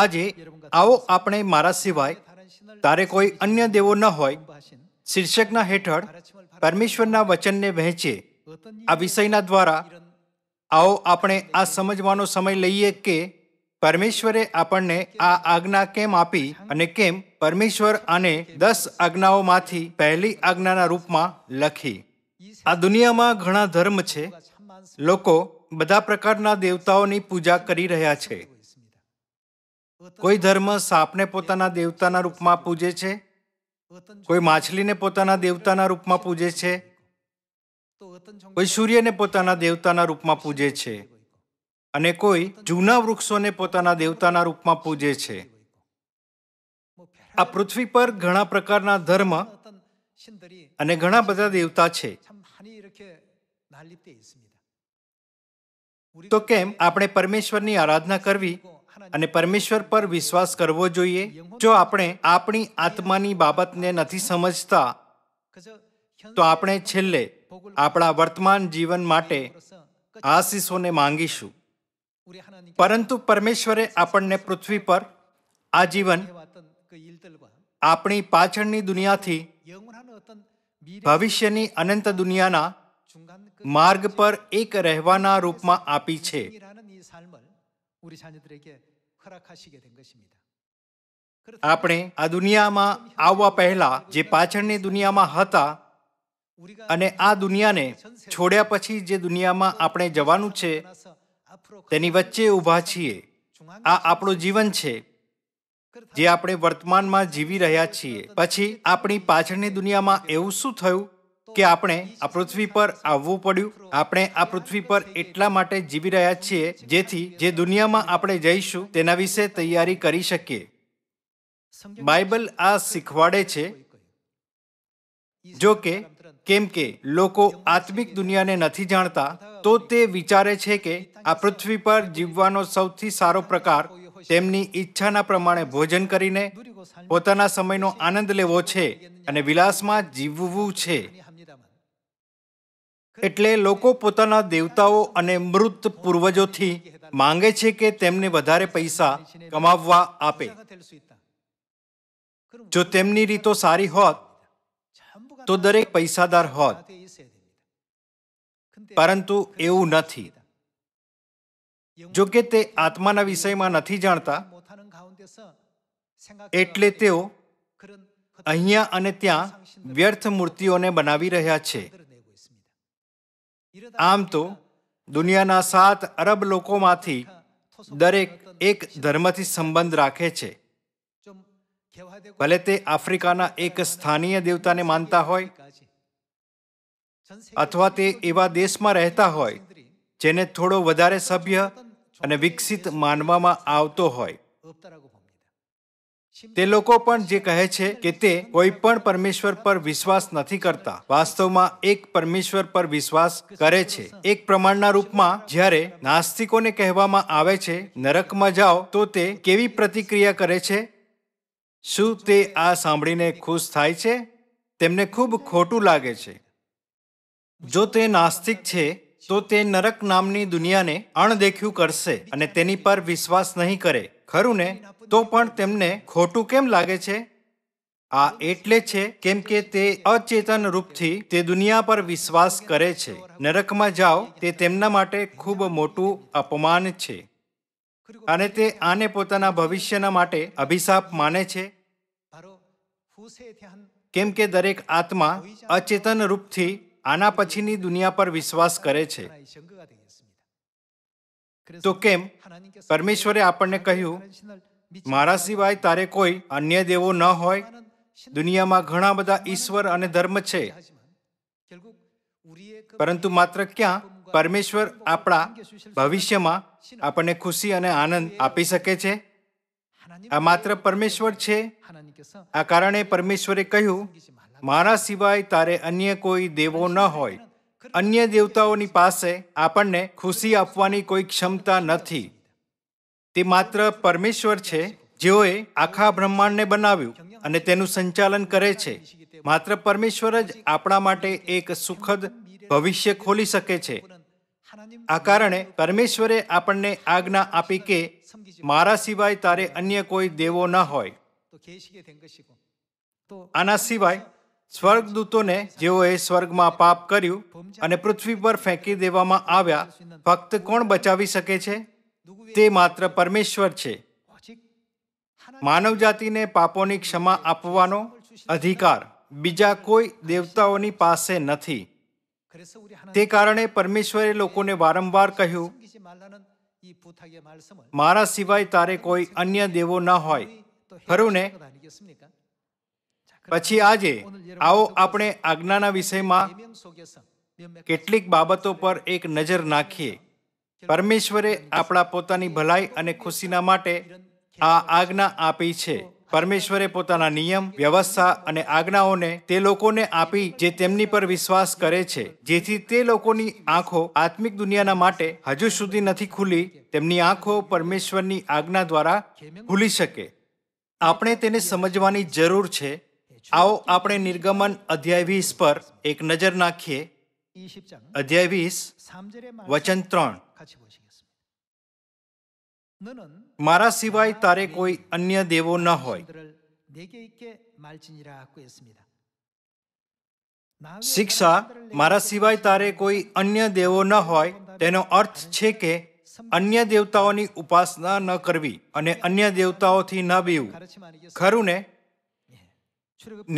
આજે આવો આપણે મારા સિવાય તારે કોઈ અન્ય દેવો ન હોય શીર્ષકના હેઠળ પરમેશ્વરના વચનને વહેંચે આ વિષયના દ્વારા આવો આપણે આ સમજવાનો સમય લઈએ કે પરમેશ્વરે આપણને આ આજ્ઞા કેમ આપી અને કેમ પરમેશ્વર આને દસ આજ્ઞાઓમાંથી પહેલી આજ્ઞાના રૂપમાં લખી આ દુનિયામાં ઘણા ધર્મ છે લોકો બધા પ્રકારના દેવતાઓની પૂજા કરી રહ્યા છે કોઈ ધર્મ સાપને પોતાના દેવતાના રૂપમાં પૂજે છે કોઈ માછલીને પોતાના દેવતાના રૂપમાં પૂજે છે કોઈ સૂર્યને પોતાના દેવતાના રૂપમાં પૂજે છે અને કોઈ જૂના વૃક્ષોને પોતાના દેવતાના રૂપમાં પૂજે છે આ પૃથ્વી પર ઘણા પ્રકારના ધર્મ અને ઘણા બધા દેવતા છે તો કેમ આપણે પરમેશ્વરની આરાધના કરવી અને પરમેશ્વર પર વિશ્વાસ કરવો જોઈએ જો આપણે આપણી આત્માની બાબતને નથી સમજતા તો આપણે છેલ્લે આપણા વર્તમાન જીવન માટે આશીષોને માંગીશું પરંતુ પરમેશ્વરે આપણને પૃથ્વી પર આ જીવન આપણી પાછળની દુનિયાથી ભવિષ્યની અનંત દુનિયાના માર્ગ પર એક રહેવાના રૂપમાં આપી છે આપણે આ દુનિયામાં આવવા પહેલા જે પાછળની દુનિયામાં હતા અને આ દુનિયાને છોડ્યા પછી જે દુનિયામાં આપણે જવાનું છે તેની વચ્ચે ઊભા છીએ આ આપણું જીવન છે જે આપણે વર્તમાનમાં જીવી રહ્યા છીએ પછી આપણી પાછળની દુનિયામાં એવું શું થયું કે આપણે આ પૃથ્વી પર આવવું પડ્યું આપણે આ પૃથ્વી પર એટલા માટે જીવી રહ્યા છીએ જેથી જે દુનિયામાં આપણે જઈશું તેના વિશે તૈયારી કરી શકીએ બાઇબલ આ શીખવાડે છે જો કે કેમ કે લોકો આત્મિક દુનિયાને નથી જાણતા તો તે વિચારે છે કે આ પૃથ્વી પર જીવવાનો સૌથી સારો પ્રકાર તેમની ઈચ્છાના પ્રમાણે ભોજન કરીને પોતાના સમયનો આનંદ લેવો છે અને વિલાસમાં જીવવું છે એટલે લોકો પોતાના દેવતાઓ અને મૃત પૂર્વજોથી માંગે છે કે તેમને વધારે પૈસા કમાવવા આપે જો તેમની રીતો સારી હોત તો દરેક પૈસાદાર હોત પરંતુ એવું નથી જો કે તે આત્માના વિષયમાં નથી જાણતા એટલે તેઓ અહીંયા અને ત્યાં વ્યર્થ મૂર્તિઓને બનાવી રહ્યા છે આમ તો દુનિયાના સાત અરબ લોકોમાંથી દરેક એક ધર્મથી સંબંધ રાખે છે ભલે તે આફ્રિકાના એક સ્થાનીય દેવતાને માનતા હોય અથવા તે એવા દેશમાં રહેતા હોય જેને થોડો વધારે સભ્ય અને વિકસિત માનવામાં આવતો હોય તે લોકો પણ જે કહે છે કે તે કોઈ પણ પરમેશ્વર પર વિશ્વાસ નથી કરતા વાસ્તવમાં એક પરમેશ્વર પર વિશ્વાસ કરે છે એક પ્રમાણના રૂપમાં જ્યારે નાસ્તિકોને કહેવામાં આવે છે નરકમાં જાઓ તો તે કેવી પ્રતિક્રિયા કરે છે શું તે આ સાંભળીને ખુશ થાય છે તેમને ખૂબ ખોટું લાગે છે જો તે નાસ્તિક છે તો તે નરક નામની દુનિયાને અણદેખ્યું કરશે અને તેની પર વિશ્વાસ નહીં કરે ખરું ને તો પણ તેમને ખોટું કેમ લાગે છે આ એટલે છે કેમ કે તે અચેતન રૂપથી તે દુનિયા પર વિશ્વાસ કરે છે નરકમાં જાઓ તે તેમના માટે ખૂબ મોટું અપમાન છે અને તે આને પોતાના ભવિષ્યના માટે અભિશાપ માને છે કેમ કે દરેક આત્મા અચેતન રૂપથી આના પછીની દુનિયા પર વિશ્વાસ કરે છે તો કેમ પરમેશ્વરે આપણને કહ્યું મારા સિવાય તારે કોઈ અન્ય દેવો ન હોય દુનિયામાં ઘણા બધા ઈશ્વર અને ધર્મ છે પરંતુ માત્ર ક્યાં પરમેશ્વર આપણા ભવિષ્યમાં આપણને ખુશી અને આનંદ આપી શકે છે આ માત્ર પરમેશ્વર છે આ કારણે પરમેશ્વરે કહ્યું મારા સિવાય તારે અન્ય કોઈ દેવો ન હોય અન્ય દેવતાઓની પાસે આપણને ખુશી આપવાની કોઈ ક્ષમતા નથી તે માત્ર પરમેશ્વર છે જેઓએ આખા બ્રહ્માંડને બનાવ્યું અને તેનું સંચાલન કરે છે માત્ર પરમેશ્વર જ આપણા માટે એક સુખદ ભવિષ્ય ખોલી શકે છે આ કારણે પરમેશ્વરે આપણને આજ્ઞા આપી કે મારા સિવાય તારે અન્ય કોઈ દેવો ન હોય આના સિવાય સ્વર્ગદૂતોને જેઓએ સ્વર્ગમાં પાપ કર્યું અને પૃથ્વી પર ફેંકી દેવામાં આવ્યા ફક્ત કોણ બચાવી શકે છે તે માત્ર પરમેશ્વર છે માનવજાતિને પાપોની ક્ષમા આપવાનો અધિકાર બીજા કોઈ દેવતાઓની પાસે નથી તે કારણે પરમેશ્વરે લોકોને વારંવાર કહ્યું મારા સિવાય તારે કોઈ અન્ય દેવો ન હોય ખરું ને પછી આજે આવો આપણે આજ્ઞાના વિષયમાં કેટલીક બાબતો પર એક નજર નાખીએ પરમેશ્વરે આપણા પોતાની ભલાઈ અને ખુશીના માટે આ આજ્ઞા આપી છે પરમેશ્વરે પોતાના નિયમ વ્યવસ્થા અને આજ્ઞાઓને તે લોકોને આપી જે તેમની પર વિશ્વાસ કરે છે જેથી તે લોકોની આંખો આત્મિક દુનિયાના માટે હજુ સુધી નથી ખુલી તેમની આંખો પરમેશ્વરની આજ્ઞા દ્વારા ખુલી શકે આપણે તેને સમજવાની જરૂર છે આવો આપણે નિર્ગમન અધ્યાય વીસ પર એક નજર નાખીએ અધ્યાય વીસ વચન ત્રણ મારા સિવાય તારે કોઈ અન્ય દેવો ન હોય શિક્ષા મારા સિવાય તારે કોઈ અન્ય દેવો ન હોય તેનો અર્થ છે કે અન્ય દેવતાઓની ઉપાસના ન કરવી અને અન્ય દેવતાઓથી ન બીવું ખરું ને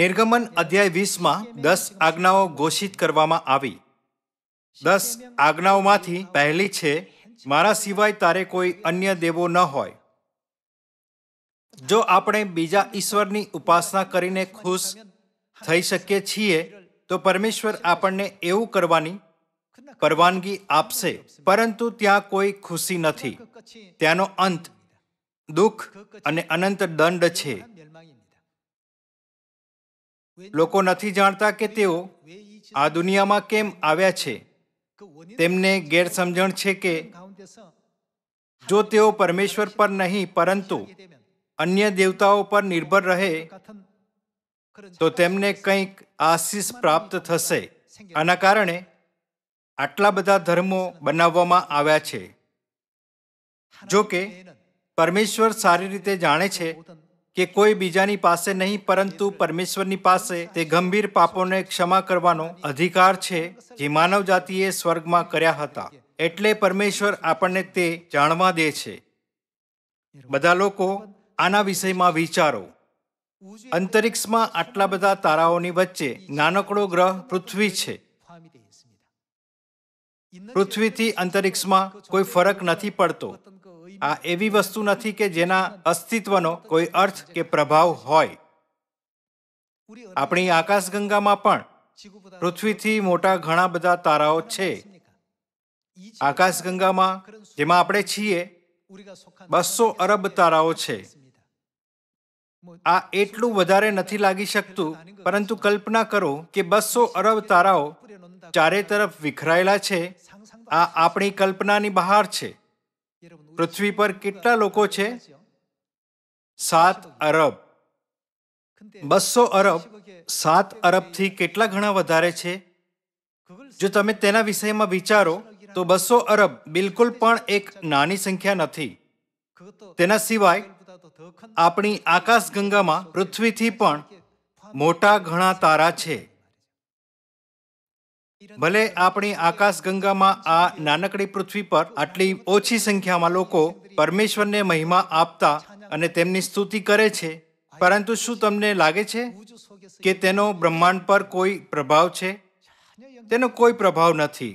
નિર્ગમન અધ્યાય વીસમાં દસ આજ્ઞાઓ ઘોષિત કરવામાં આવી દસ આજ્ઞાઓમાંથી પહેલી છે મારા સિવાય તારે કોઈ અન્ય દેવો ન હોય જો આપણે બીજા ઈશ્વરની ઉપાસના કરીને ખુશ થઈ શકીએ છીએ તો પરમેશ્વર આપણને એવું કરવાની પરવાનગી આપશે પરંતુ ત્યાં કોઈ ખુશી નથી ત્યાંનો અંત દુઃખ અને અનંત દંડ છે લોકો નથી જાણતા કે તેઓ આ દુનિયામાં કેમ આવ્યા છે તેમને ગેરસમજણ છે કે જો તેઓ પરમેશ્વર પર નહીં પરંતુ અન્ય દેવતાઓ પર નિર્ભર રહે તો તેમને કંઈક આશીષ પ્રાપ્ત થશે આના કારણે આટલા બધા ધર્મો બનાવવામાં આવ્યા છે જો કે પરમેશ્વર સારી રીતે જાણે છે કે કોઈ બીજાની પાસે નહીં પરંતુ પરમેશ્વરની પાસે તે ગંભીર પાપોને ક્ષમા કરવાનો અધિકાર છે જે માનવ જાતિએ સ્વર્ગમાં કર્યા હતા એટલે પરમેશ્વર આપણને તે જાણવા દે છે બધા લોકો આના વિષયમાં વિચારો અંતરિક્ષમાં આટલા બધા તારાઓની વચ્ચે નાનકડો ગ્રહ પૃથ્વી છે પૃથ્વીથી અંતરિક્ષમાં કોઈ ફરક નથી પડતો આ એવી વસ્તુ નથી કે જેના અસ્તિત્વનો કોઈ અર્થ કે પ્રભાવ હોય આપણી આકાશગંગામાં પણ પૃથ્વીથી મોટા ઘણા બધા તારાઓ છે આકાશગંગામાં જેમાં આપણે છીએ બસો અરબ તારાઓ છે આ એટલું વધારે નથી લાગી શકતું પરંતુ કલ્પના કરો કે બસો અરબ તારાઓ ચારે તરફ વિખરાયેલા છે આ આપણી કલ્પનાની બહાર છે પૃથ્વી પર કેટલા લોકો છે સાત અરબ બસો અરબ સાત અરબથી કેટલા ઘણા વધારે છે જો તમે તેના વિષયમાં વિચારો તો બસો અરબ બિલકુલ પણ એક નાની સંખ્યા નથી તેના સિવાય આપણી આકાશગંગામાં પૃથ્વીથી પણ મોટા ઘણા તારા છે ભલે આપણી આકાશગંગામાં આ નાનકડી પૃથ્વી પર આટલી ઓછી સંખ્યામાં લોકો પરમેશ્વરને મહિમા આપતા અને તેમની સ્તુતિ કરે છે પરંતુ શું તમને લાગે છે કે તેનો બ્રહ્માંડ પર કોઈ પ્રભાવ છે તેનો કોઈ પ્રભાવ નથી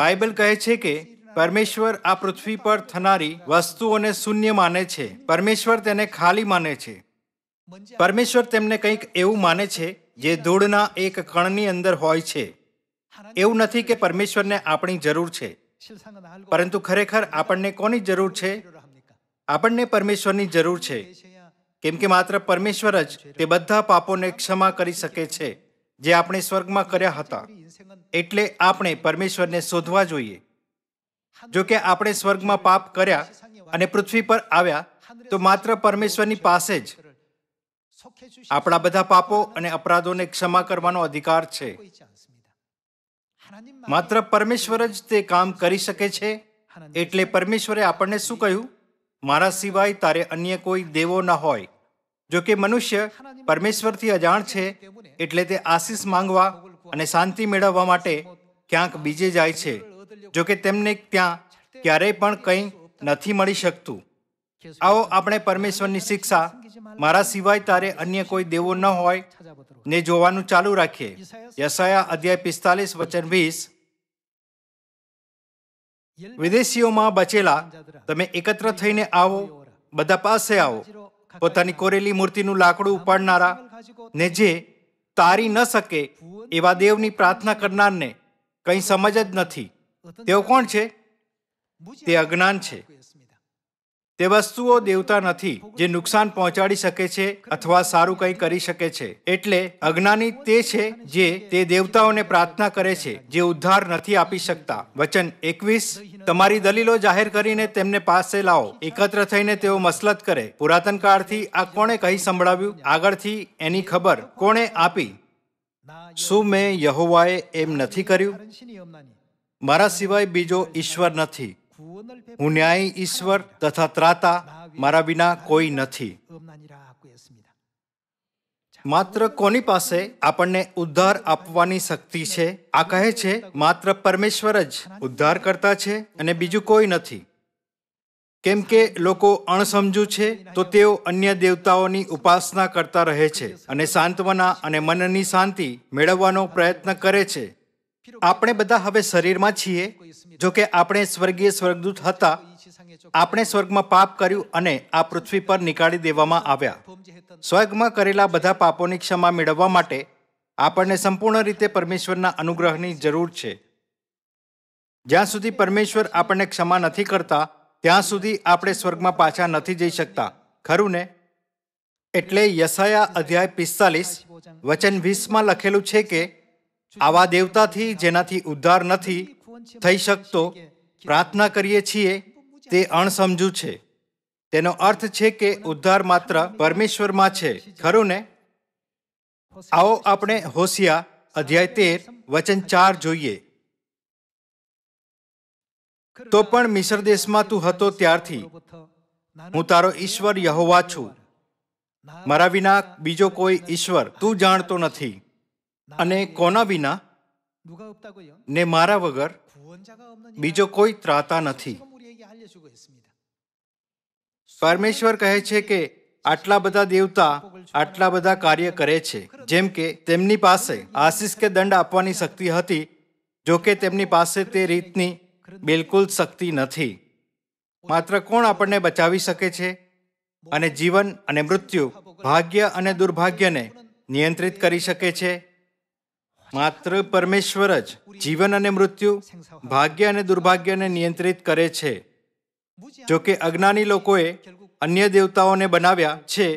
બાઇબલ કહે છે કે પરમેશ્વર આ પૃથ્વી પર થનારી વસ્તુઓને શૂન્ય માને છે પરમેશ્વર તેને ખાલી માને છે પરમેશ્વર તેમને કંઈક એવું માને છે જે ધૂળના એક કણની અંદર હોય છે એવું નથી કે પરમેશ્વરને આપણી જરૂર છે પરંતુ ખરેખર આપણને કોની જરૂર છે આપણને પરમેશ્વરની જરૂર છે કેમ કે માત્ર પરમેશ્વર જ તે બધા પાપોને ક્ષમા કરી શકે છે જે આપણે સ્વર્ગમાં કર્યા હતા એટલે આપણે પરમેશ્વરને શોધવા જોઈએ જો કે આપણે સ્વર્ગમાં પાપ કર્યા અને પૃથ્વી પર આવ્યા તો માત્ર પરમેશ્વરની પાસે જ આપણા બધા પાપો અને અપરાધોને ક્ષમા કરવાનો અધિકાર છે માત્ર પરમેશ્વર જ તે કામ કરી શકે છે એટલે પરમેશ્વરે આપણને શું કહ્યું મારા સિવાય તારે અન્ય કોઈ દેવો ન હોય જો કે મનુષ્ય પરમેશ્વરથી અજાણ છે એટલે તે આશીષ માંગવા અને શાંતિ મેળવવા માટે ક્યાંક બીજે જાય છે જો કે તેમને ત્યાં ક્યારેય પણ કંઈ નથી મળી શકતું આવો આપણે પરમેશ્વરની શિક્ષા મારા સિવાય તારે અન્ય કોઈ દેવો ન હોય ને જોવાનું ચાલુ રાખીએ યસાયા અધ્યાય પિસ્તાલીસ વચન વીસ વિદેશીઓમાં બચેલા તમે એકત્ર થઈને આવો બધા પાસે આવો પોતાની કોરેલી મૂર્તિનું લાકડું ઉપાડનારા ને જે તારી ન શકે એવા દેવની પ્રાર્થના કરનારને કંઈ સમજ જ નથી તેઓ કોણ છે તે અજ્ઞાન છે તે વસ્તુઓ દેવતા નથી જે નુકસાન પહોંચાડી શકે છે અથવા સારું કંઈ કરી શકે છે એટલે અજ્ઞાની તે છે જે તે દેવતાઓને પ્રાર્થના કરે છે જે ઉદ્ધાર નથી આપી શકતા વચન એકવીસ તમારી દલીલો જાહેર કરીને તેમને પાસે લાવો એકત્ર થઈને તેઓ મસલત કરે પુરાતન કાળથી આ કોણે કહી સંભળાવ્યું આગળથી એની ખબર કોણે આપી શું મેં યહોવાએ એમ નથી કર્યું મારા સિવાય બીજો ઈશ્વર નથી હું ન્યાય ઈશ્વર તથા ત્રાતા મારા વિના કોઈ નથી માત્ર કોની પાસે આપણને ઉદ્ધાર આપવાની શક્તિ છે આ કહે છે માત્ર પરમેશ્વર જ ઉદ્ધાર કરતા છે અને બીજું કોઈ નથી કેમ કે લોકો અણસમજુ છે તો તેઓ અન્ય દેવતાઓની ઉપાસના કરતા રહે છે અને સાંત્વના અને મનની શાંતિ મેળવવાનો પ્રયત્ન કરે છે આપણે બધા હવે શરીરમાં છીએ જો કે આપણે સ્વર્ગીય સ્વર્ગદૂત હતા આપણે સ્વર્ગમાં પાપ કર્યું અને આ પૃથ્વી પર નીકાળી દેવામાં આવ્યા સ્વર્ગમાં કરેલા બધા પાપોની ક્ષમા મેળવવા માટે આપણને સંપૂર્ણ રીતે પરમેશ્વરના અનુગ્રહની જરૂર છે જ્યાં સુધી પરમેશ્વર આપણને ક્ષમા નથી કરતા ત્યાં સુધી આપણે સ્વર્ગમાં પાછા નથી જઈ શકતા ખરું ને એટલે યશાયા અધ્યાય પિસ્તાલીસ વચન વીસમાં લખેલું છે કે આવા દેવતાથી જેનાથી ઉદ્ધાર નથી થઈ શકતો પ્રાર્થના કરીએ છીએ તે અણસમજુ છે તેનો અર્થ છે કે ઉદ્ધાર માત્ર પરમેશ્વરમાં છે ખરું ને આવો આપણે હોશિયા અધ્યાય તેર વચન ચાર જોઈએ તો પણ મિશ્ર દેશમાં તું હતો ત્યારથી હું તારો ઈશ્વર યહોવા છું મારા વિના બીજો કોઈ ઈશ્વર તું જાણતો નથી અને કોના વિના ને મારા વગર બીજો કોઈ ત્રાતા નથી પરમેશ્વર કહે છે કે આટલા બધા દેવતા આટલા બધા કાર્ય કરે છે જેમ કે તેમની પાસે આશીષ કે દંડ આપવાની શક્તિ હતી જો કે તેમની પાસે તે રીતની બિલકુલ શક્તિ નથી માત્ર કોણ આપણને બચાવી શકે છે અને જીવન અને મૃત્યુ ભાગ્ય અને દુર્ભાગ્યને નિયંત્રિત કરી શકે છે માત્ર પરમેશ્વર જ જીવન અને મૃત્યુ ભાગ્ય અને દુર્ભાગ્યને નિયંત્રિત કરે છે જો કે અજ્ઞાની લોકોએ અન્ય દેવતાઓને બનાવ્યા છે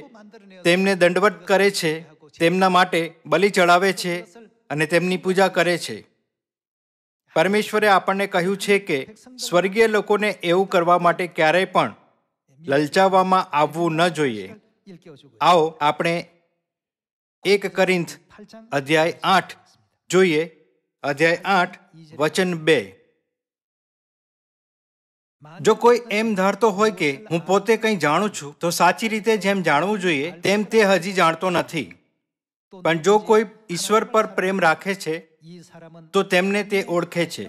તેમને દંડવત કરે છે તેમના માટે બલિ ચડાવે છે અને તેમની પૂજા કરે છે પરમેશ્વરે આપણને કહ્યું છે કે સ્વર્ગીય લોકોને એવું કરવા માટે ક્યારેય પણ લલચાવવામાં આવવું ન જોઈએ આવો આપણે એક કરીંથ અધ્યાય આઠ જોઈએ અધ્યાય આઠ વચન બે જો કોઈ એમ ધારતો હોય કે હું પોતે કંઈ જાણું છું તો સાચી રીતે જેમ જાણવું જોઈએ તેમ તે હજી જાણતો નથી પણ જો કોઈ ઈશ્વર પર પ્રેમ રાખે છે તો તેમને તે ઓળખે છે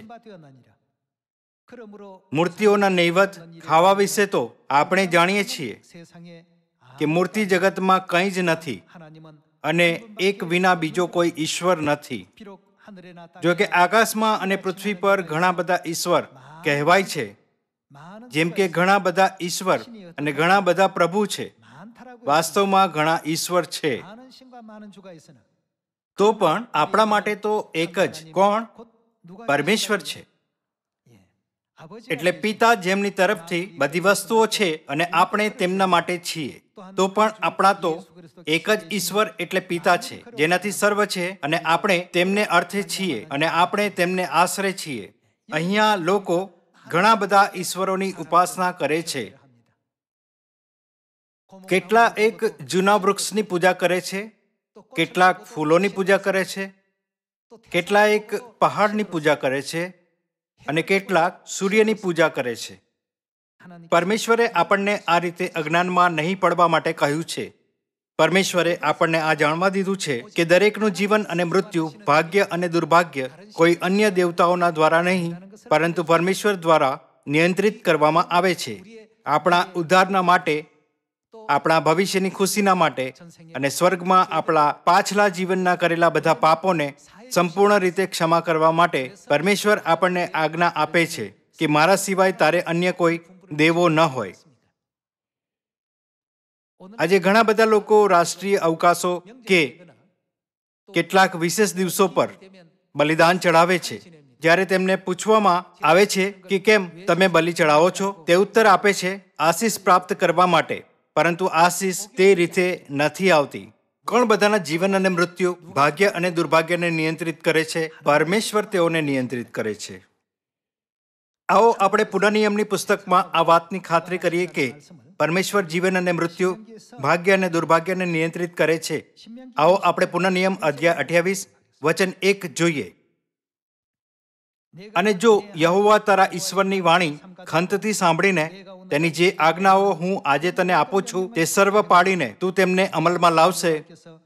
મૂર્તિઓના નૈવત ખાવા વિશે તો આપણે જાણીએ છીએ કે મૂર્તિ જગતમાં કંઈ જ નથી અને એક વિના બીજો કોઈ ઈશ્વર નથી જો કે આકાશમાં અને પૃથ્વી પર ઘણા બધા ઈશ્વર કહેવાય છે જેમ કે ઘણા બધા ઈશ્વર અને ઘણા બધા પ્રભુ છે વાસ્તવમાં ઘણા ઈશ્વર છે તો પણ આપણા માટે તો એક જ કોણ પરમેશ્વર છે એટલે પિતા જેમની તરફથી બધી વસ્તુઓ છે અને આપણે તેમના માટે છીએ તો પણ આપણા તો એક જ ઈશ્વર એટલે પિતા છે જેનાથી સર્વ છે અને આપણે તેમને અર્થે છીએ અને આપણે તેમને આશરે છીએ અહીંયા લોકો ઘણા બધા ઈશ્વરોની ઉપાસના કરે છે કેટલા એક જૂના વૃક્ષની પૂજા કરે છે કેટલાક ફૂલોની પૂજા કરે છે કેટલા એક પહાડની પૂજા કરે છે અને કેટલાક સૂર્યની પૂજા કરે છે પરમેશ્વરે આપણને આ રીતે અજ્ઞાનમાં નહીં પડવા માટે કહ્યું છે પરમેશ્વરે આપણને આ જાણવા દીધું છે કે દરેકનું જીવન અને મૃત્યુ ભાગ્ય અને દુર્ભાગ્ય કોઈ અન્ય દેવતાઓના દ્વારા નહીં પરંતુ પરમેશ્વર દ્વારા નિયંત્રિત કરવામાં આવે છે આપણા ઉદ્ધારના માટે આપણા ભવિષ્યની ખુશીના માટે અને સ્વર્ગમાં આપણા પાછલા જીવનના કરેલા બધા પાપોને સંપૂર્ણ રીતે ક્ષમા કરવા માટે પરમેશ્વર આપણને આજ્ઞા આપે છે કે મારા સિવાય તારે અન્ય કોઈ દેવો ન હોય આજે ઘણા બધા લોકો રાષ્ટ્રીય અવકાશો કે કેટલાક વિશેષ દિવસો પર બલિદાન ચઢાવે છે જ્યારે તેમને પૂછવામાં આવે છે કે કેમ તમે બલિ ચઢાવો છો તે ઉત્તર આપે છે આશીષ પ્રાપ્ત કરવા માટે પરંતુ આશીષ તે રીતે નથી આવતી કોણ બધાના જીવન અને મૃત્યુ ભાગ્ય અને દુર્ભાગ્યને નિયંત્રિત કરે છે પરમેશ્વર તેઓને નિયંત્રિત કરે છે આવો આપણે પુનઃનિયમની પુસ્તકમાં આ વાતની ખાતરી કરીએ કે પરમેશ્વર જીવન અને મૃત્યુ ભાગ્ય અને દુર્ભાગ્યને નિયંત્રિત કરે છે આવો આપણે પુનઃનિયમ અધ્યાય અઠ્યાવીસ વચન એક જોઈએ અને જો યહોવા તારા ઈશ્વરની વાણી ખંતથી સાંભળીને તેની જે આજ્ઞાઓ હું આજે તને આપું છું તે સર્વ પાડીને તું તેમને અમલમાં લાવશે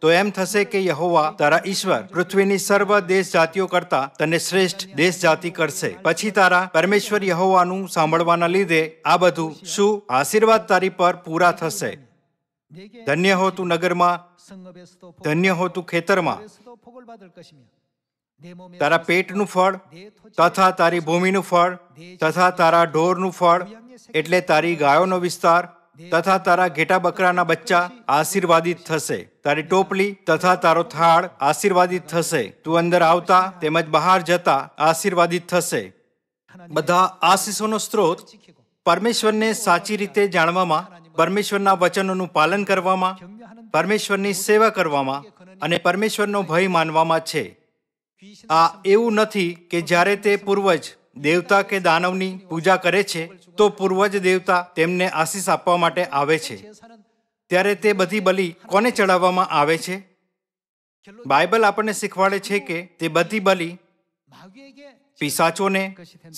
તો એમ થશે કે યહોવા તારા ઈશ્વર પૃથ્વીની સર્વ દેશ જાતિઓ કરતા તને શ્રેષ્ઠ દેશ જાતિ કરશે પછી તારા પરમેશ્વર યહોવાનું સાંભળવાના લીધે આ બધું શું આશીર્વાદ તારી પર પૂરા થશે ધન્ય હો તું નગરમાં ધન્ય હો તું ખેતરમાં તારા પેટનું ફળ તથા તારી ભૂમિનું ફળ તથા તારા ઢોરનું ફળ એટલે તારી ગાયોનો વિસ્તાર તથા તારા ઘેટા બકરાના બચ્ચા આશીર્વાદિત થશે તારી ટોપલી તથા તારો થાળ આશીર્વાદિત થશે તું અંદર આવતા તેમજ બહાર જતા આશીર્વાદિત થશે બધા આશીષોનો સ્ત્રોત પરમેશ્વરને સાચી રીતે જાણવામાં પરમેશ્વરના વચનોનું પાલન કરવામાં પરમેશ્વરની સેવા કરવામાં અને પરમેશ્વરનો ભય માનવામાં છે આ એવું નથી કે જ્યારે તે પૂર્વજ દેવતા કે દાનવની પૂજા કરે છે તો પૂર્વજ દેવતા તેમને આશીષ આપવા માટે આવે છે ત્યારે તે બધી બલિ કોને ચડાવવામાં આવે છે બાઇબલ આપણને શીખવાડે છે કે તે બધી બલિ પિસાચોને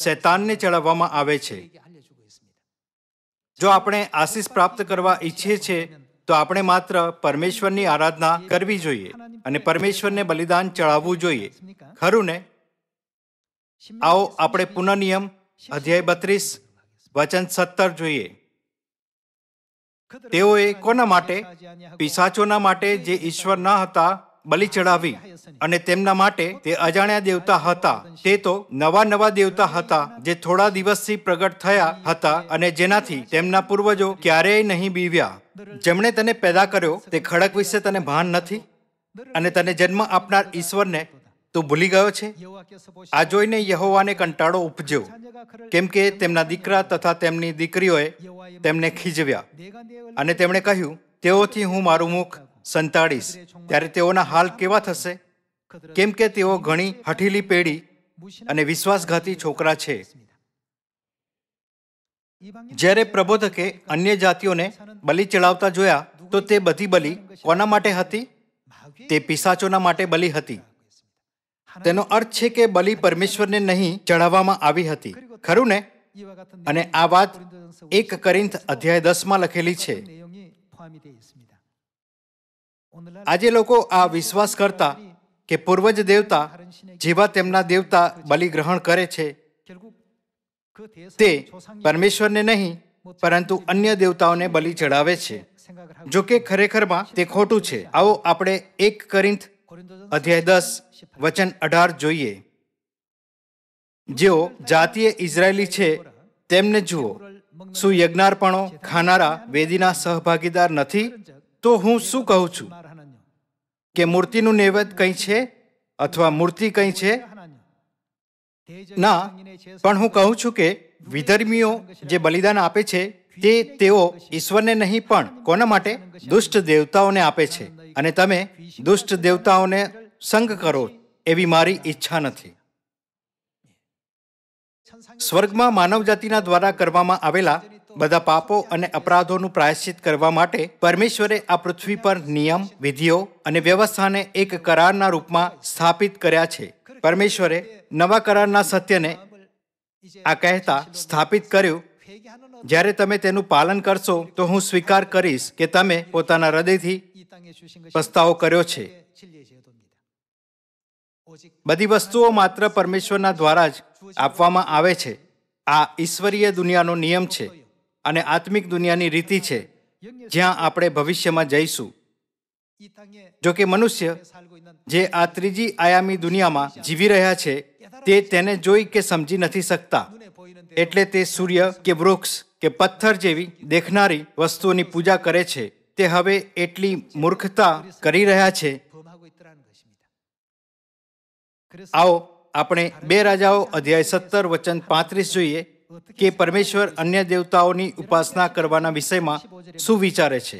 શૈતાનને ચડાવવામાં આવે છે જો આપણે આશીષ પ્રાપ્ત કરવા ઈચ્છીએ છીએ તો આપણે માત્ર પરમેશ્વરની આરાધના કરવી જોઈએ અને પરમેશ્વરને બલિદાન ચડાવવું જોઈએ ખરું ને આવો આપણે પુનઃનિયમ અધ્યાય બત્રીસ વચન સત્તર જોઈએ તેઓએ કોના માટે પિસાચોના માટે જે ઈશ્વર ન હતા બલિ ચડાવી અને તેમના માટે તે અજાણ્યા દેવતા હતા તે તો નવા નવા દેવતા હતા જે થોડા દિવસથી પ્રગટ થયા હતા અને જેનાથી તેમના પૂર્વજો ક્યારેય નહીં બીવ્યા જેમણે તને પેદા કર્યો તે ખડક વિશે તને ભાન નથી અને તને જન્મ આપનાર ઈશ્વરને તું ભૂલી ગયો છે આ જોઈને યહોવાને કંટાળો ઉપજ્યો કેમ કે તેમના દીકરા તથા તેમની દીકરીઓએ તેમને ખીજવ્યા અને તેમણે કહ્યું તેઓથી હું મારું મુખ સંતાડીશ ત્યારે તેઓના હાલ કેવા થશે કેમ કે તેઓ ઘણી હઠીલી પેઢી અને વિશ્વાસઘાતી છોકરા છે જ્યારે પ્રબોધકે અન્ય જાતિઓને બલિ ચડાવતા જોયા તો તે બધી બલિ કોના માટે હતી તે પિસાચોના માટે બલિ હતી તેનો અર્થ છે કે બલિ પરમેશ્વરને નહીં ચઢાવવામાં આવી હતી ખરું ને અને આ વાત એક કરીંથ અધ્યાય દસમાં લખેલી છે આજે લોકો આ વિશ્વાસ કરતા કે પૂર્વજ દેવતા જેવા તેમના દેવતા બલિ ગ્રહણ કરે છે તે પરમેશ્વરને નહીં પરંતુ અન્ય દેવતાઓને બલિ ચડાવે છે જો કે ખરેખરમાં તે ખોટું છે આવો આપણે એક કરીંથ અધ્યાય દસ વચન અઢાર જોઈએ જેઓ જાતીય ઇઝરાયેલી છે તેમને જુઓ શું યજ્ઞાર્પણો ખાનારા વેદીના સહભાગીદાર નથી તો હું શું કહું છું કે મૂર્તિનું નૈવેદ કંઈ છે અથવા મૂર્તિ કંઈ છે ના પણ હું કહું છું કે વિધર્મીઓ જે બલિદાન આપે છે તે તેઓ ઈશ્વરને નહીં પણ કોના માટે દુષ્ટ દેવતાઓને આપે છે અને તમે દુષ્ટ દેવતાઓને સંગ કરો એવી મારી ઈચ્છા નથી સ્વર્ગમાં માનવ જાતિના દ્વારા કરવામાં આવેલા બધા પાપો અને અપરાધોનું પ્રાયશ્ચિત કરવા માટે પરમેશ્વરે આ પૃથ્વી પર નિયમ વિધિઓ અને વ્યવસ્થાને એક કરારના રૂપમાં સ્થાપિત કર્યા છે પરમેશ્વરે નવા કરારના સત્યને આ કહેતા સ્થાપિત કર્યું જ્યારે તમે તેનું પાલન કરશો તો હું સ્વીકાર કરીશ કે તમે પોતાના હૃદયથી પસ્તાવો કર્યો છે બધી વસ્તુઓ માત્ર પરમેશ્વરના દ્વારા જ આપવામાં આવે છે આ ઈશ્વરીય દુનિયાનો નિયમ છે અને આત્મિક દુનિયાની રીતિ છે જ્યાં આપણે ભવિષ્યમાં જઈશું જો કે મનુષ્ય જે આ ત્રીજી આયામી દુનિયામાં જીવી રહ્યા છે તે તેને જોઈ કે સમજી નથી શકતા એટલે તે સૂર્ય કે વૃક્ષ કે પથ્થર જેવી દેખનારી વસ્તુઓની પૂજા કરે છે તે હવે એટલી મૂર્ખતા કરી રહ્યા છે આવો આપણે બે રાજાઓ અધ્યાય સત્તર વચન પાંત્રીસ જોઈએ કે પરમેશ્વર અન્ય દેવતાઓની ઉપાસના કરવાના વિષયમાં શું વિચારે છે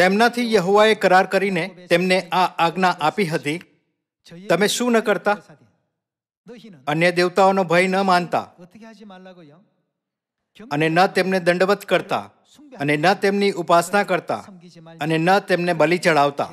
તેમનાથી યહોવાએ કરાર કરીને તેમને આ આજ્ઞા આપી હતી તમે શું ન કરતા અન્ય દેવતાઓનો ભય ન માનતા અને ન તેમને દંડવત કરતા અને ન તેમની ઉપાસના કરતા અને ન તેમને બલિ ચઢાવતા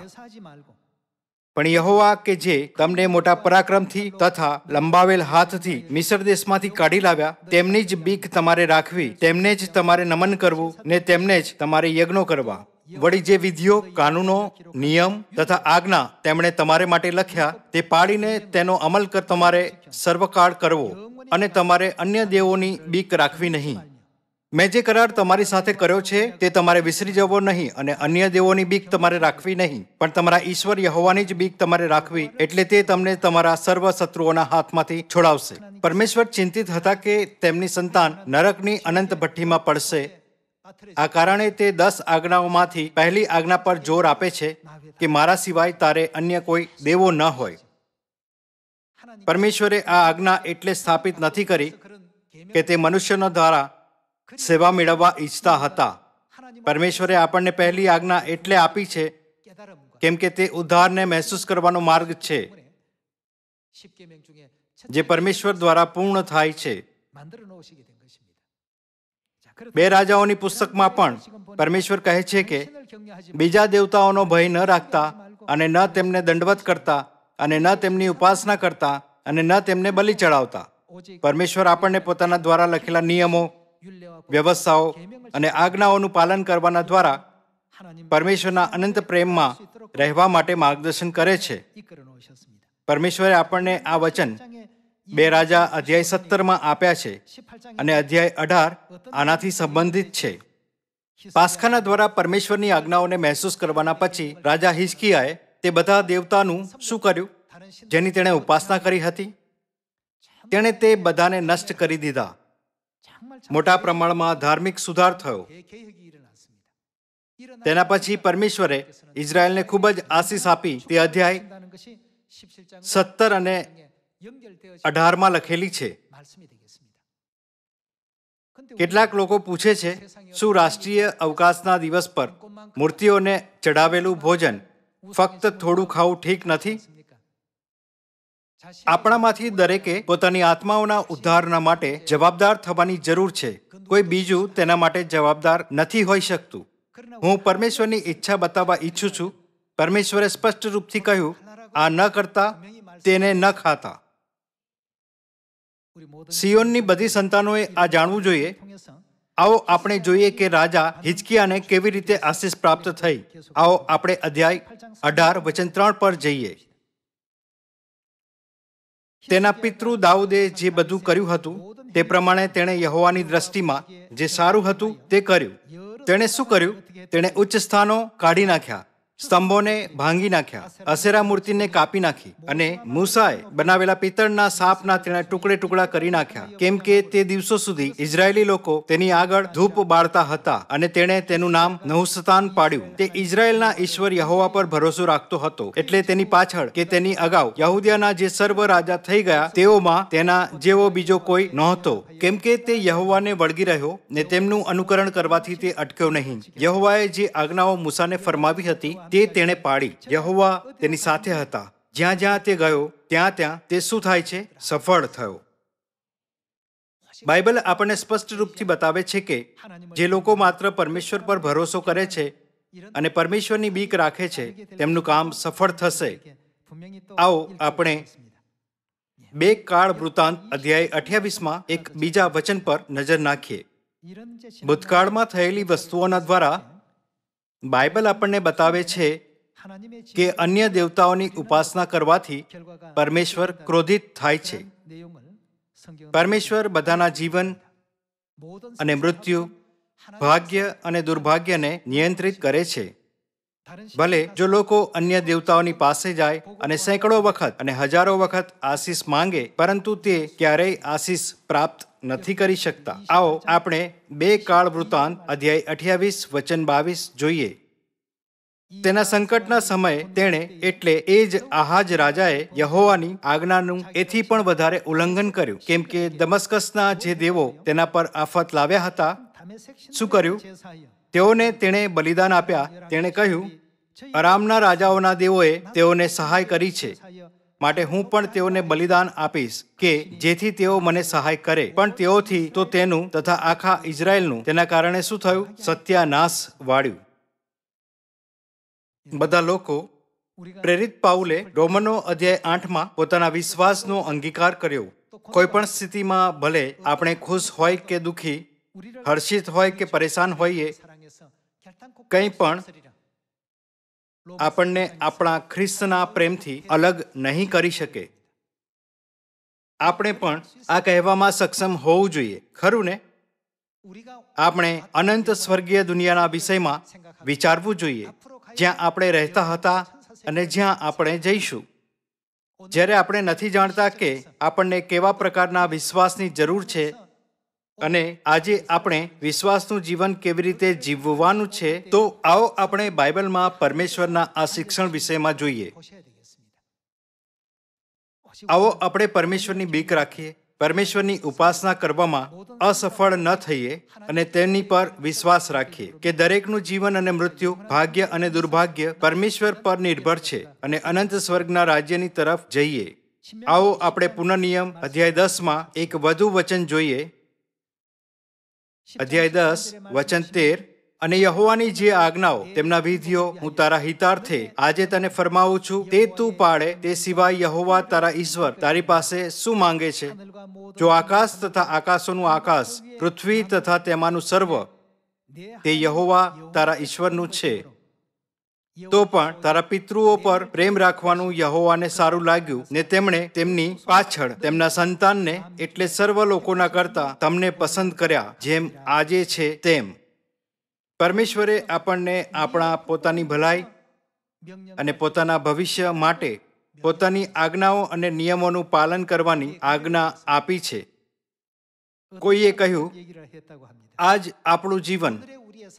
પણ યહોવા કે જે તમને મોટા પરાક્રમથી તથા લંબાવેલ હાથથી મિસર દેશમાંથી કાઢી લાવ્યા તેમની જ બીક તમારે રાખવી તેમને જ તમારે નમન કરવું ને તેમને જ તમારે યજ્ઞો કરવા વળી જે વિધિઓ કાનૂનો નિયમ તથા આજ્ઞા તેમણે તમારે માટે લખ્યા તે પાડીને તેનો અમલ કર તમારે સર્વકાળ કરવો અને તમારે અન્ય દેવોની બીક રાખવી નહીં મેં જે કરાર તમારી સાથે કર્યો છે તે તમારે વિસરી જવો નહીં અને અન્ય દેવોની બીક તમારે રાખવી નહીં પણ તમારા ઈશ્વર યહોવાની જ બીક તમારે રાખવી એટલે તે તમને તમારા સર્વ શત્રુઓના હાથમાંથી છોડાવશે પરમેશ્વર ચિંતિત હતા કે તેમની સંતાન નરકની અનંત ભઠ્ઠીમાં પડશે આ કારણે તે દસ આજ્ઞાઓમાંથી પહેલી આજ્ઞા પર જોર આપે છે કે મારા સિવાય તારે અન્ય કોઈ દેવો ન હોય પરમેશ્વરે આ આજ્ઞા એટલે સ્થાપિત નથી કરી કે તે મનુષ્યનો દ્વારા સેવા મેળવવા ઈચ્છતા હતા પરમેશ્વરે આપણને પહેલી આજ્ઞા એટલે આપી છે કેમ કે તે ઉદ્ધારને મહેસૂસ કરવાનો માર્ગ છે જે પરમેશ્વર દ્વારા પૂર્ણ થાય છે બે રાજાઓની પુસ્તકમાં પણ પરમેશ્વર કહે છે કે બીજા દેવતાઓનો ભય ન રાખતા અને ન તેમને દંડવત કરતા અને ન તેમની ઉપાસના કરતા અને ન તેમને બલી ચડાવતા પરમેશ્વર આપણને પોતાના દ્વારા લખેલા નિયમો વ્યવસ્થાઓ અને આજ્ઞાઓનું પાલન કરવાના દ્વારા પરમેશ્વરના અનંત પ્રેમમાં રહેવા માટે માર્ગદર્શન કરે છે પરમેશ્વરે આપણને આ વચન બે રાજા અધ્યાય સત્તરમાં આપ્યા છે અને અધ્યાય અઢાર આનાથી સંબંધિત છે પાસખાના દ્વારા પરમેશ્વરની આજ્ઞાઓને મહેસૂસ કરવાના પછી રાજા હિસ્કિયાએ તે બધા દેવતાનું શું કર્યું જેની તેણે ઉપાસના કરી હતી તેણે તે બધાને નષ્ટ કરી દીધા મોટા પ્રમાણમાં ધાર્મિક સુધાર થયો તેના પછી પરમેશ્વરે ઇઝરાયલને ખૂબ જ આશીષ આપી તે અધ્યાય સત્તર અને અઢારમાં લખેલી છે કેટલાક લોકો પૂછે છે શું રાષ્ટ્રીય અવકાશના દિવસ પર મૂર્તિઓને ચઢાવેલું ભોજન ફક્ત થોડું ખાવું ઠીક નથી આપણામાંથી દરેકે પોતાની આત્માઓના ઉદ્ધારના માટે જવાબદાર થવાની જરૂર છે કોઈ બીજું તેના માટે જવાબદાર નથી હોઈ શકતું હું પરમેશ્વરની ઈચ્છા બતાવવા ઈચ્છું છું પરમેશ્વરે સ્પષ્ટ રૂપથી કહ્યું આ ન કરતા તેને ન ખાતા સિયોનની બધી સંતાનોએ આ જાણવું જોઈએ આવો આપણે જોઈએ કે રાજા હિચકિયાને કેવી રીતે આશીષ પ્રાપ્ત થઈ આવો આપણે અધ્યાય અઢાર વચન ત્રણ પર જઈએ તેના પિતૃ દાઉદે જે બધું કર્યું હતું તે પ્રમાણે તેણે યહોવાની દ્રષ્ટિમાં જે સારું હતું તે કર્યું તેણે શું કર્યું તેણે ઉચ્ચ સ્થાનો કાઢી નાખ્યા સ્તંભોને ભાંગી નાખ્યા અસેરા મૂર્તિને કાપી નાખી અને મૂસાએ બનાવેલા પિત્તળના સાપના તેના ટુકડે ટુકડા કરી નાખ્યા કેમ કે તે દિવસો સુધી ઇઝરાયેલી લોકો તેની આગળ ધૂપ બાળતા હતા અને તેણે તેનું નામ નહુસ્તાન પાડ્યું તે ઇઝરાયેલના ઈશ્વર યહોવા પર ભરોસો રાખતો હતો એટલે તેની પાછળ કે તેની અગાઉ યહુદિયાના જે સર્વ રાજા થઈ ગયા તેઓમાં તેના જેવો બીજો કોઈ નહોતો કેમ કે તે યહોવાને વળગી રહ્યો ને તેમનું અનુકરણ કરવાથી તે અટક્યો નહીં યહોવાએ જે આજ્ઞાઓ મૂસાને ફરમાવી હતી તે તેણે પાડી યહોવા તેની સાથે હતા જ્યાં જ્યાં તે ગયો ત્યાં ત્યાં તે શું થાય છે સફળ થયો બાઇબલ આપણને સ્પષ્ટ રૂપથી બતાવે છે કે જે લોકો માત્ર પરમેશ્વર પર ભરોસો કરે છે અને પરમેશ્વરની બીક રાખે છે તેમનું કામ સફળ થશે આવો આપણે બે કાળ વૃતાંત અધ્યાય અઠ્યાવીસમાં એક બીજા વચન પર નજર નાખીએ ભૂતકાળમાં થયેલી વસ્તુઓના દ્વારા બાઇબલ આપણને બતાવે છે કે અન્ય દેવતાઓની ઉપાસના કરવાથી પરમેશ્વર ક્રોધિત થાય છે પરમેશ્વર બધાના જીવન અને મૃત્યુ ભાગ્ય અને દુર્ભાગ્યને નિયંત્રિત કરે છે ભલે જો લોકો અન્ય દેવતાઓની પાસે જાય અને સેંકડો વખત અને હજારો વખત આશીષ માંગે પરંતુ તે ક્યારેય આશીષ પ્રાપ્ત નથી કરી શકતા આવો આપણે બે કાળ વૃતાંત અધ્યાય અઠ્યાવીસ વચન બાવીસ જોઈએ તેના સંકટના સમયે તેણે એટલે એ જ આહાજ રાજાએ યહોવાની આજ્ઞાનું એથી પણ વધારે ઉલ્લંઘન કર્યું કેમ કે દમસ્કસના જે દેવો તેના પર આફત લાવ્યા હતા શું કર્યું તેઓને તેણે બલિદાન આપ્યા તેણે કહ્યું અરામના રાજાઓના દેવોએ તેઓને સહાય કરી છે માટે હું પણ તેઓને બલિદાન આપીશ કે જેથી તેઓ મને સહાય કરે પણ તેઓથી તો તેનું તથા આખા ઇઝરાયલનું તેના કારણે શું થયું સત્યાનાશ વાળ્યું બધા લોકો પ્રેરિત પાઉલે રોમનો અધ્યાય આઠમાં પોતાના વિશ્વાસનો અંગીકાર કર્યો કોઈ પણ સ્થિતિમાં ભલે આપણે ખુશ હોય કે દુઃખી હર્ષિત હોય કે પરેશાન હોઈએ કંઈ પણ આપણને આપણા ખ્રિસ્તના પ્રેમથી અલગ નહીં કરી શકે આપણે પણ આ કહેવામાં સક્ષમ હોવું જોઈએ ખરું ને આપણે અનંત સ્વર્ગીય દુનિયાના વિષયમાં વિચારવું જોઈએ જ્યાં આપણે રહેતા હતા અને જ્યાં આપણે જઈશું જ્યારે આપણે નથી જાણતા કે આપણને કેવા પ્રકારના વિશ્વાસની જરૂર છે અને આજે આપણે વિશ્વાસનું જીવન કેવી રીતે જીવવાનું છે તો આવો આપણે બાઇબલમાં પરમેશ્વરના આ શિક્ષણ વિષયમાં જોઈએ આવો આપણે પરમેશ્વરની બીક રાખીએ પરમેશ્વરની ઉપાસના કરવામાં અસફળ ન થઈએ અને તેની પર વિશ્વાસ રાખીએ કે દરેકનું જીવન અને મૃત્યુ ભાગ્ય અને દુર્ભાગ્ય પરમેશ્વર પર નિર્ભર છે અને અનંત સ્વર્ગના રાજ્યની તરફ જઈએ આવો આપણે પુનઃનિયમ અધ્યાય દસમાં એક વધુ વચન જોઈએ અધ્યાય દસ વચન તેર અને યહોવાની જે આજ્ઞાઓ તેમના વિધિઓ હું તારા હિતાર્થે આજે તને ફરમાવું છું તે તું પાડે તે સિવાય યહોવા તારા ઈશ્વર તારી પાસે શું માંગે છે જો આકાશ તથા આકાશોનું આકાશ પૃથ્વી તથા તેમાંનું સર્વ તે યહોવા તારા ઈશ્વરનું છે તો પણ તારા પિતૃઓ પર પ્રેમ રાખવાનું યહોવાને સારું લાગ્યું ને તેમણે તેમની પાછળ તેમના સંતાનને એટલે સર્વ લોકોના કરતા તમને પસંદ કર્યા જેમ આજે છે તેમ પરમેશ્વરે આપણને આપણા પોતાની ભલાઈ અને પોતાના ભવિષ્ય માટે પોતાની આજ્ઞાઓ અને નિયમોનું પાલન કરવાની આજ્ઞા આપી છે કોઈએ કહ્યું આજ આપણું જીવન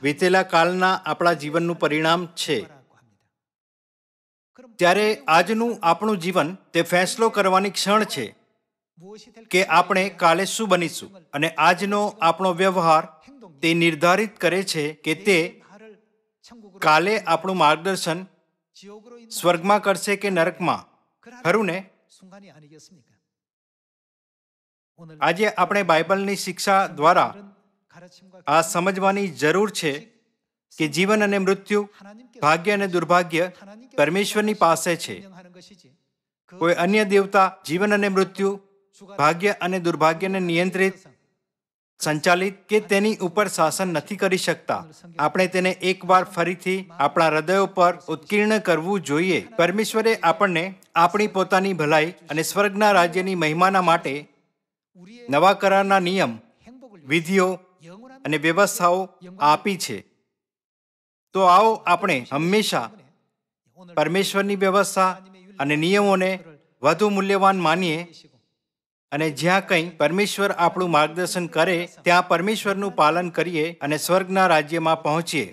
વીતેલા કાલના આપણા જીવનનું પરિણામ છે ત્યારે આજનું આપણું જીવન તે ફેંસલો કરવાની ક્ષણ છે કે આપણે કાલે શું બનીશું અને આજનો આપણો વ્યવહાર તે નિર્ધારિત કરે છે કે તે કાલે આપણું માર્ગદર્શન સ્વર્ગમાં કરશે કે નરકમાં ખરું ને આજે આપણે બાઇબલની શિક્ષા દ્વારા આ સમજવાની જરૂર છે કે જીવન અને મૃત્યુ ભાગ્ય અને દુર્ભાગ્ય પરમેશ્વરની પાસે છે કોઈ અન્ય દેવતા જીવન અને મૃત્યુ ભાગ્ય અને દુર્ભાગ્યને નિયંત્રિત સંચાલિત કે તેની ઉપર શાસન નથી કરી શકતા આપણે તેને એકવાર ફરીથી આપણા હૃદયો પર ઉત્કીર્ણ કરવું જોઈએ પરમેશ્વરે આપણને આપણી પોતાની ભલાઈ અને સ્વર્ગના રાજ્યની મહિમાના માટે નવા કરારના નિયમ વિધિઓ અને વ્યવસ્થાઓ આપી છે તો આવો આપણે હંમેશા પરમેશ્વરની વ્યવસ્થા અને નિયમોને વધુ મૂલ્યવાન માનીએ અને જ્યાં કંઈ પરમેશ્વર આપણું માર્ગદર્શન કરે ત્યાં પરમેશ્વરનું પાલન કરીએ અને સ્વર્ગના રાજ્યમાં પહોંચીએ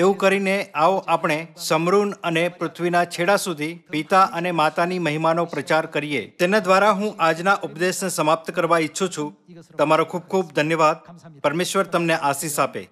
એવું કરીને આવો આપણે સમૃણ અને પૃથ્વીના છેડા સુધી પિતા અને માતાની મહિમાનો પ્રચાર કરીએ તેના દ્વારા હું આજના ઉપદેશને સમાપ્ત કરવા ઈચ્છું છું તમારો ખૂબ ખૂબ ધન્યવાદ પરમેશ્વર તમને આશીષ આપે